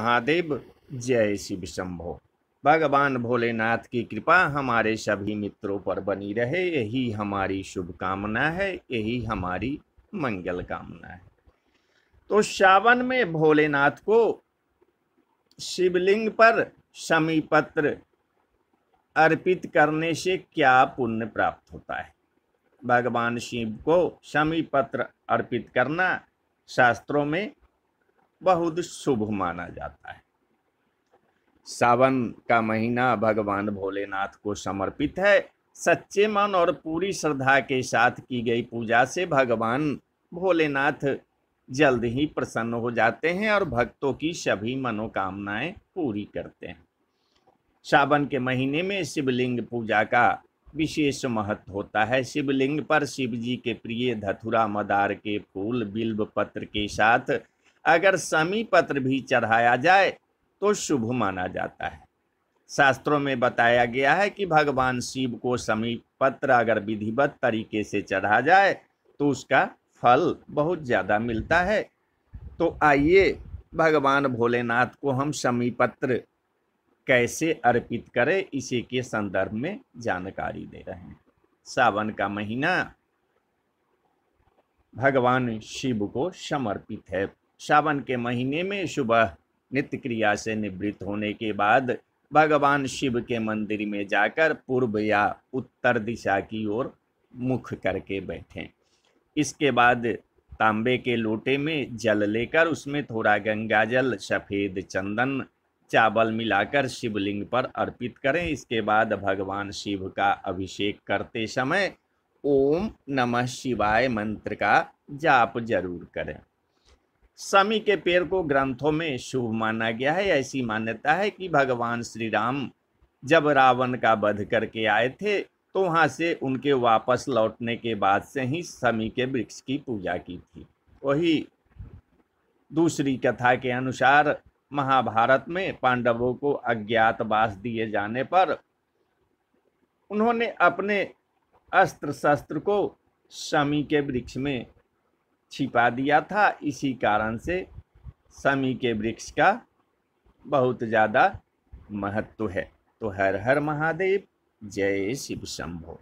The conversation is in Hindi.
महादेव जय शिव शंभो भगवान भोलेनाथ की कृपा हमारे सभी मित्रों पर बनी रहे यही हमारी शुभकामना है यही हमारी मंगल कामना है तो श्रावण में भोलेनाथ को शिवलिंग पर शमी पत्र अर्पित करने से क्या पुण्य प्राप्त होता है भगवान शिव को शमी पत्र अर्पित करना शास्त्रों में बहुत शुभ माना जाता है सावन का महीना भगवान भोलेनाथ को समर्पित है सच्चे मन और पूरी श्रद्धा के साथ की गई पूजा से भगवान भोलेनाथ जल्द ही प्रसन्न हो जाते हैं और भक्तों की सभी मनोकामनाएं पूरी करते हैं सावन के महीने में शिवलिंग पूजा का विशेष महत्व होता है शिवलिंग पर शिव जी के प्रिय धथुरा मदार के फूल बिल्व पत्र के साथ अगर समी पत्र भी चढ़ाया जाए तो शुभ माना जाता है शास्त्रों में बताया गया है कि भगवान शिव को समी पत्र अगर विधिवत तरीके से चढ़ा जाए तो उसका फल बहुत ज़्यादा मिलता है तो आइए भगवान भोलेनाथ को हम समी पत्र कैसे अर्पित करें इसी के संदर्भ में जानकारी दे रहे हैं सावन का महीना भगवान शिव को समर्पित है सावन के महीने में सुबह नित्य क्रिया से निवृत्त होने के बाद भगवान शिव के मंदिर में जाकर पूर्व या उत्तर दिशा की ओर मुख करके बैठें इसके बाद तांबे के लोटे में जल लेकर उसमें थोड़ा गंगा जल सफ़ेद चंदन चावल मिलाकर शिवलिंग पर अर्पित करें इसके बाद भगवान शिव का अभिषेक करते समय ओम नमः शिवाय मंत्र का जाप जरूर करें शमी के पेड़ को ग्रंथों में शुभ माना गया है ऐसी मान्यता है कि भगवान श्री राम जब रावण का वध करके आए थे तो वहाँ से उनके वापस लौटने के बाद से ही शमी के वृक्ष की पूजा की थी वही दूसरी कथा के अनुसार महाभारत में पांडवों को अज्ञातवास दिए जाने पर उन्होंने अपने अस्त्र शस्त्र को शमी के वृक्ष में छिपा दिया था इसी कारण से समी के वृक्ष का बहुत ज़्यादा महत्व है तो हर हर महादेव जय शिव शंभो